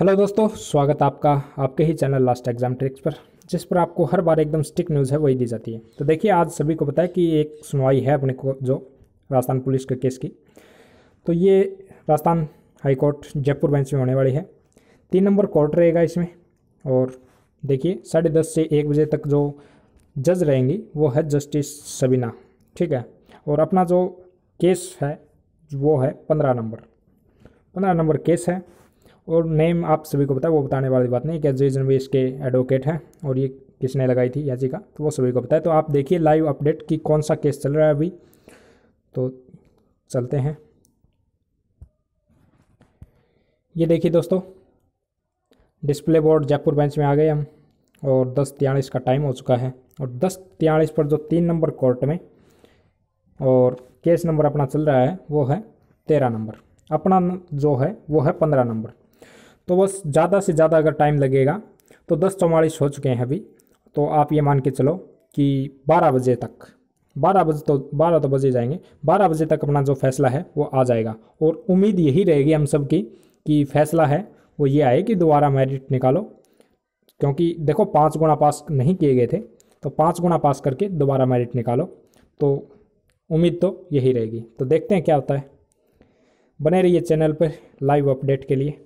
hello दोस्तों स्वागत आपका आपके ही चैनल लास्ट एग्जाम ट्रिक्स पर जिस पर आपको हर बार एकदम स्टिक न्यूज़ है वही दी जाती है तो देखिए आज सभी को पता है कि एक सुनवाई है अपने को जो राजस्थान पुलिस के केस की तो ये राजस्थान हाईकोर्ट जयपुर बेंच में होने वाली है तीन नंबर कोर्ट रहेगा इसमें और देखिए साढ़े दस से एक बजे तक जो जज रहेंगी वो है जस्टिस सबीना ठीक है और अपना जो केस है वो है पंद्रह नंबर पंद्रह नंबर केस है और नेम आप सभी को पता है वो बताने वाली बात नहीं कि जय जनवेश इसके एडवोकेट हैं और ये किसने लगाई थी याचिका तो वो सभी को पता है तो आप देखिए लाइव अपडेट कि कौन सा केस चल रहा है अभी तो चलते हैं ये देखिए दोस्तों डिस्प्ले बोर्ड जयपुर बेंच में आ गए हम और दस तियालीस का टाइम हो चुका है और दस तियालीस पर जो तीन नंबर कोर्ट में और केस नंबर अपना चल रहा है वो है तेरह नंबर अपना जो है वो है पंद्रह नंबर तो बस ज़्यादा से ज़्यादा अगर टाइम लगेगा तो दस चौवालीस हो चुके हैं अभी तो आप ये मान के चलो कि बारह बजे तक बारह बजे तो बारह तो बजे जाएंगे बारह बजे तक अपना जो फैसला है वो आ जाएगा और उम्मीद यही रहेगी हम सब की कि फैसला है वो ये आए कि दोबारा मेरिट निकालो क्योंकि देखो पाँच गुना पास नहीं किए गए थे तो पाँच गुना पास करके दोबारा मेरिट निकालो तो उम्मीद तो यही रहेगी तो देखते हैं क्या होता है बने रहिए चैनल पर लाइव अपडेट के लिए